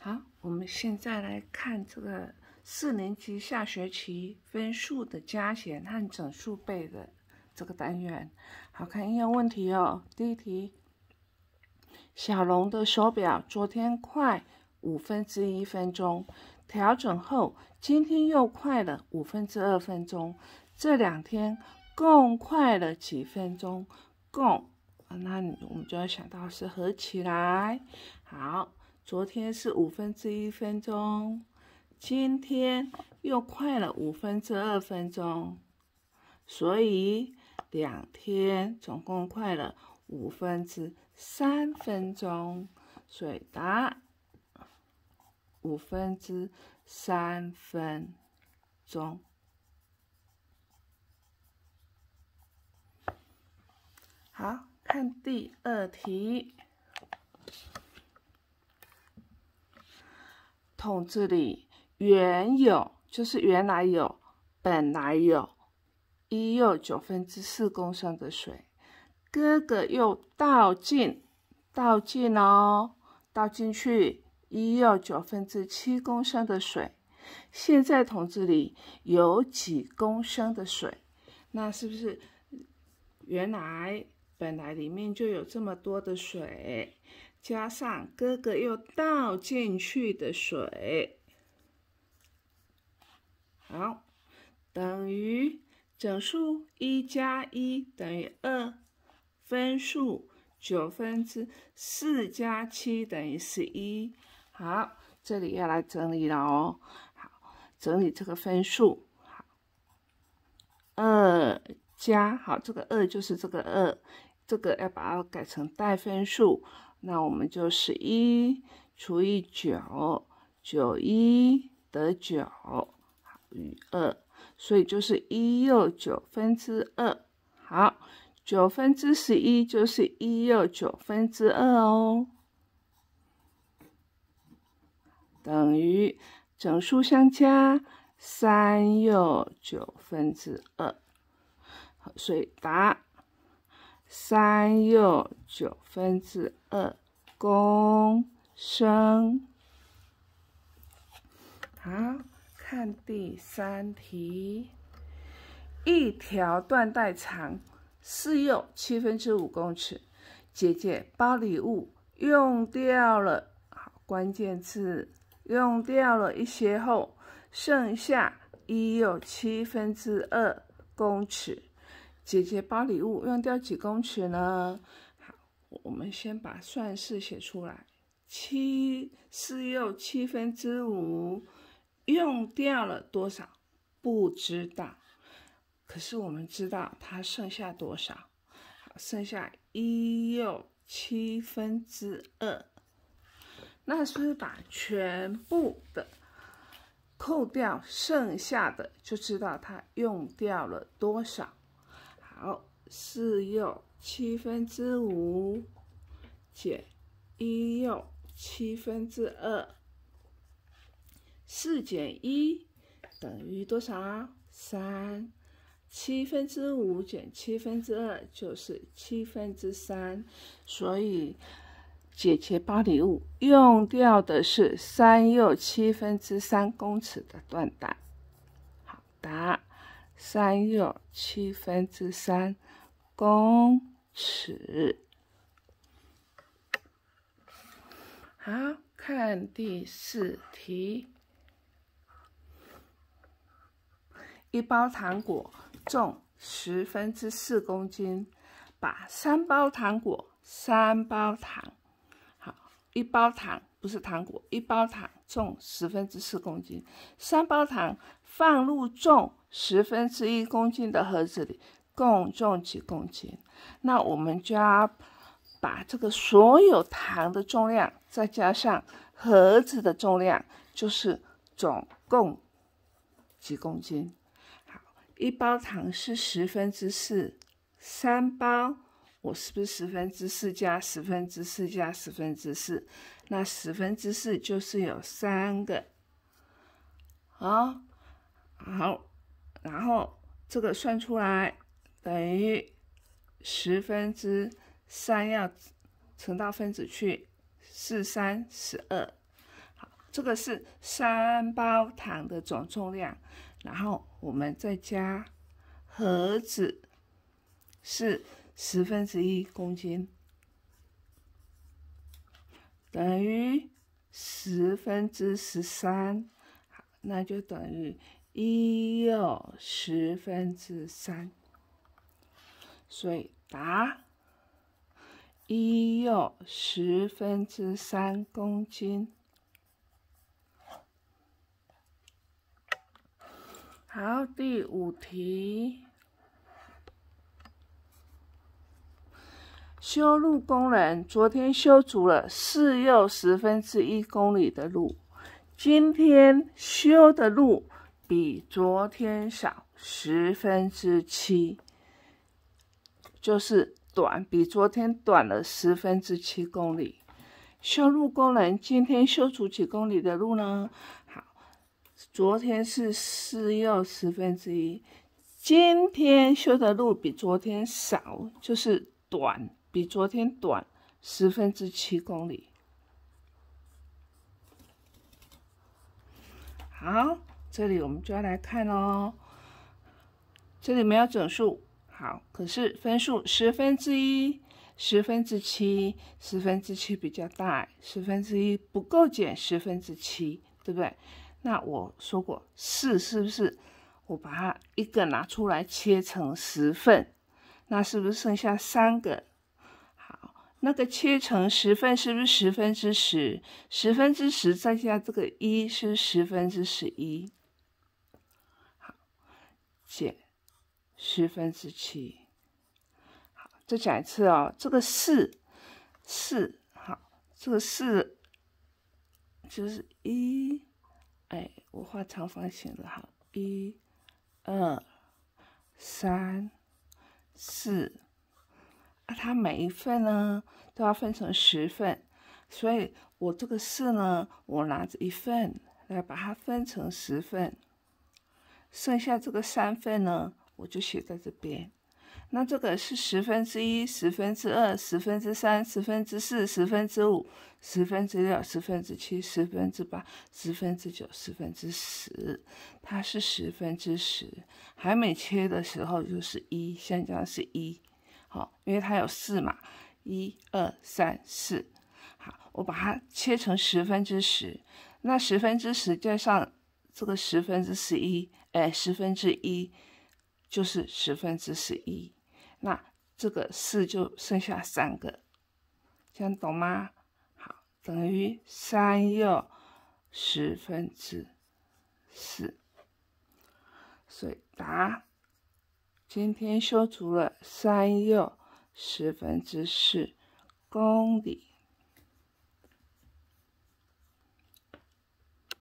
好，我们现在来看这个四年级下学期分数的加减和整数倍的这个单元。好，看应用问题哦。第一题，小龙的手表昨天快五分之一分钟，调整后今天又快了五分之二分钟，这两天共快了几分钟？共，那我们就要想到是合起来。好。昨天是五分之一分钟，今天又快了五分之二分钟，所以两天总共快了五分之三分钟，所以答五分之三分钟。好，看第二题。桶这里原有就是原来有本来有一又九分之四公升的水，哥哥又倒进倒进了倒进去一又九分之七公升的水，现在桶这里有几公升的水？那是不是原来本来里面就有这么多的水？加上哥哥又倒进去的水，好，等于整数一加一等于二，分数九分之四加七等于十一。好，这里要来整理了哦。好，整理这个分数。好，二加好，这个二就是这个二，这个要把二改成带分数。那我们就是一除以九，九一得九，好余二，所以就是一又九分之二。好，九分之十一就是一又九分之二哦，等于整数相加三又九分之二。好，所以答。三又九分之二公升。好，看第三题。一条缎带长四又七分之五公尺，姐姐包礼物用掉了。好，关键字用掉了一些后，剩下一又七分之二公尺。姐姐包礼物用掉几公尺呢？好，我们先把算式写出来：七四又七分之五用掉了多少？不知道，可是我们知道它剩下多少。好，剩下一又七分之二，那是把全部的扣掉，剩下的就知道它用掉了多少。好，四又七分之五减一又七分之二，四减一等于多少？三，七分之五减七分之二就是七分之三，所以姐姐八礼物用掉的是三又七分之三公尺的缎带。好，答。三又七分之三公尺。好，看第四题。一包糖果重十分之四公斤，把三包糖果，三包糖，好，一包糖不是糖果，一包糖重十分之四公斤，三包糖放入重。十分之一公斤的盒子里共重几公斤？那我们就要把这个所有糖的重量再加上盒子的重量，就是总共几公斤？好，一包糖是十分之四，三包，我是不是十分之四加十分之四加十分之四？那十分之四就是有三个，好，好。然后这个算出来等于十分之三要乘到分子去，四三十二，好，这个是三包糖的总重量，然后我们再加盒子是十分之一公斤，等于十分之十三，好，那就等于。一又十分之三，所以答一又十分之三公斤。好，第五题，修路工人昨天修足了四又十分之一公里的路，今天修的路。比昨天少十分之七，就是短，比昨天短了十分之七公里。修路工人今天修出几公里的路呢？好，昨天是四又十分之一，今天修的路比昨天少，就是短，比昨天短十分之七公里。好。这里我们就要来看喽。这里没有整数，好，可是分数十分之一、十分之七、十分之七比较大，十分之一不够减十分之七，对不对？那我说过四是不是？我把它一个拿出来切成十份，那是不是剩下三个？好，那个切成十份是不是十分之十？十分之十再加这个一是十分之十一。减十分之七，好，再讲一次哦，这个四四好，这个四就是一，哎，我画长方形了哈，一二三四，啊，它每一份呢都要分成十份，所以我这个四呢，我拿着一份来把它分成十份。剩下这个三份呢，我就写在这边。那这个是十分之一、十分之二、十分之三、十分之四、十分之五、十分之六、十分之七、十分之八、十分之九、十分之十。它是十分之十，还没切的时候就是一，现在是一。好，因为它有四嘛，一二三四。好，我把它切成十分之十。那十分之十加上。这个十分之十一，哎，十分之一就是十分之十一。那这个四就剩下三个，这样懂吗？好，等于三又十分之四。所以答，今天修足了三又十分之四公里。